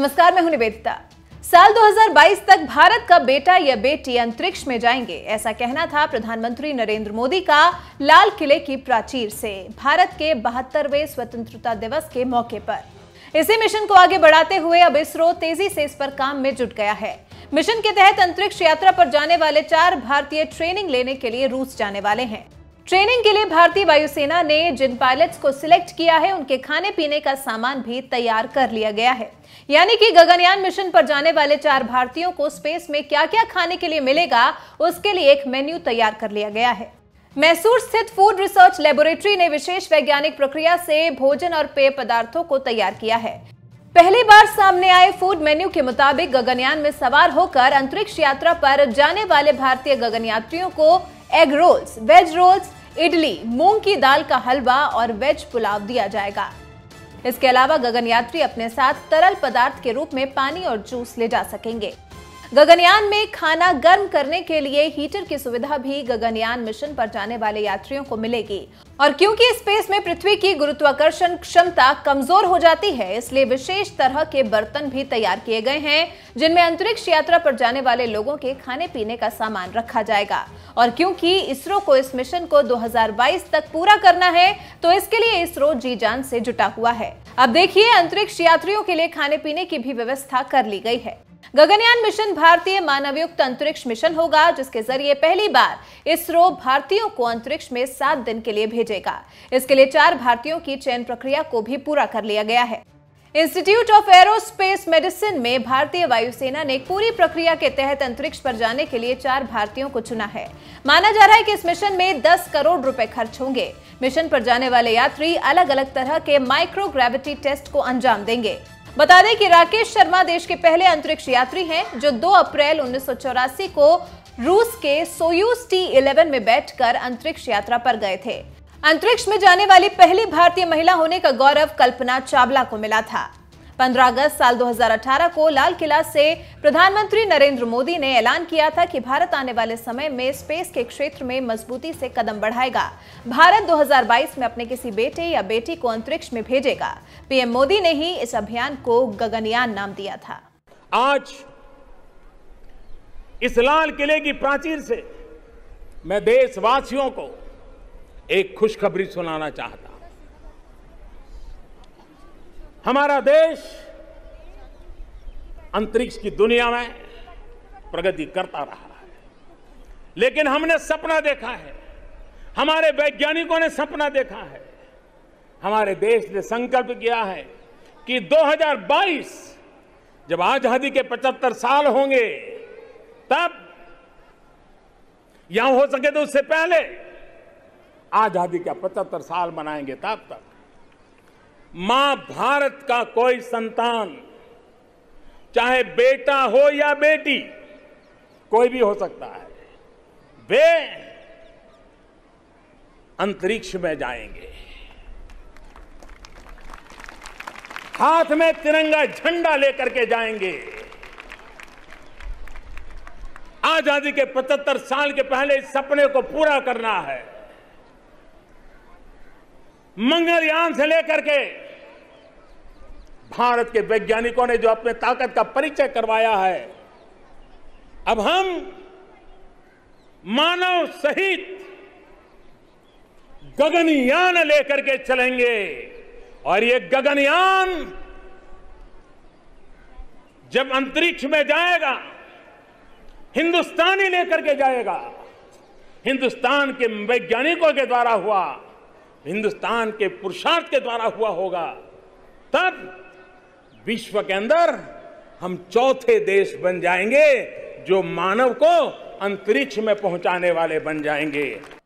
नमस्कार मैं हूं निवेदिता साल 2022 तक भारत का बेटा या बेटी अंतरिक्ष में जाएंगे ऐसा कहना था प्रधानमंत्री नरेंद्र मोदी का लाल किले की प्राचीर से भारत के बहत्तरवे स्वतंत्रता दिवस के मौके पर इसी मिशन को आगे बढ़ाते हुए अब इसरो तेजी से इस पर काम में जुट गया है मिशन के तहत अंतरिक्ष यात्रा पर जाने वाले चार भारतीय ट्रेनिंग लेने के लिए रूस जाने वाले हैं ट्रेनिंग के लिए भारतीय वायुसेना ने जिन पायलट्स को सिलेक्ट किया है उनके खाने पीने का सामान भी तैयार कर लिया गया है यानी कि गगनयान मिशन पर जाने वाले चार भारतीयों को स्पेस में क्या क्या खाने के लिए मिलेगा उसके लिए एक मेन्यू तैयार कर लिया गया है मैसूर स्थित फूड रिसर्च लेबोरेटरी ने विशेष वैज्ञानिक प्रक्रिया से भोजन और पेय पदार्थों को तैयार किया है पहली बार सामने आए फूड मेन्यू के मुताबिक गगनयान में सवार होकर अंतरिक्ष यात्रा पर जाने वाले भारतीय गगन यात्रियों को egg rolls veg rolls idli मूंग की दाल का हलवा और वेज पुलाव दिया जाएगा इसके अलावा गगन यात्री अपने साथ तरल पदार्थ के रूप में पानी और जूस ले जा सकेंगे गगनयान में खाना गर्म करने के लिए हीटर की सुविधा भी गगनयान मिशन पर जाने वाले यात्रियों को मिलेगी और क्योंकि स्पेस में पृथ्वी की गुरुत्वाकर्षण क्षमता कमजोर हो जाती है इसलिए विशेष तरह के बर्तन भी तैयार किए गए हैं जिनमें अंतरिक्ष यात्रा पर जाने वाले लोगों के खाने पीने का सामान रखा जाएगा और क्योंकि इसरो को इस मिशन को 2022 तक पूरा करना है तो इसके लिए इसरो जी जान से जुटा हुआ है अब देखिए अंतरिक्ष यात्रियों के लिए खाने पीने की भी व्यवस्था कर ली गई है गगनयान मिशन भारतीय मानवयुक्त अंतरिक्ष मिशन होगा जिसके जरिए पहली बार इसरो भारतीयों को अंतरिक्ष में सात दिन के लिए भेजेगा इसके लिए चार भारतीयों की चयन प्रक्रिया को भी पूरा कर लिया गया है इंस्टीट्यूट ऑफ एरोस्पेस मेडिसिन में भारतीय वायुसेना ने पूरी प्रक्रिया के तहत अंतरिक्ष पर जाने के लिए चार भारतीयों को चुना है माना जा रहा है कि इस मिशन में 10 करोड़ रुपए खर्च होंगे मिशन पर जाने वाले यात्री अलग अलग तरह के माइक्रोग्रेविटी टेस्ट को अंजाम देंगे बता दें कि राकेश शर्मा देश के पहले अंतरिक्ष यात्री हैं जो 2 अप्रैल उन्नीस को रूस के सोयूस टी 11 में बैठकर अंतरिक्ष यात्रा पर गए थे अंतरिक्ष में जाने वाली पहली भारतीय महिला होने का गौरव कल्पना चावला को मिला था 15 अगस्त साल 2018 को लाल किला से प्रधानमंत्री नरेंद्र मोदी ने ऐलान किया था कि भारत आने वाले समय में स्पेस के क्षेत्र में मजबूती से कदम बढ़ाएगा भारत 2022 में अपने किसी बेटे या बेटी को अंतरिक्ष में भेजेगा पीएम मोदी ने ही इस अभियान को गगनयान नाम दिया था आज इस लाल किले की प्राचीर से मैं देशवासियों को एक खुशखबरी सुनाना चाहता हमारा देश अंतरिक्ष की दुनिया में प्रगति करता रहा है लेकिन हमने सपना देखा है हमारे वैज्ञानिकों ने सपना देखा है हमारे देश ने संकल्प किया है कि 2022 जब आजादी के 75 साल होंगे तब यहां हो सके तो उससे पहले आजादी का 75 साल मनाएंगे तब तक मां भारत का कोई संतान चाहे बेटा हो या बेटी कोई भी हो सकता है वे अंतरिक्ष में जाएंगे हाथ में तिरंगा झंडा लेकर के जाएंगे आजादी के 75 साल के पहले इस सपने को पूरा करना है मंगलयान से लेकर के भारत के वैज्ञानिकों ने जो अपने ताकत का परिचय करवाया है अब हम मानव सहित गगनयान लेकर के चलेंगे और ये गगनयान जब अंतरिक्ष में जाएगा हिंदुस्तानी लेकर के जाएगा हिंदुस्तान के वैज्ञानिकों के द्वारा हुआ हिंदुस्तान के पुरुषार्थ के द्वारा हुआ होगा तब विश्व के अंदर हम चौथे देश बन जाएंगे जो मानव को अंतरिक्ष में पहुंचाने वाले बन जाएंगे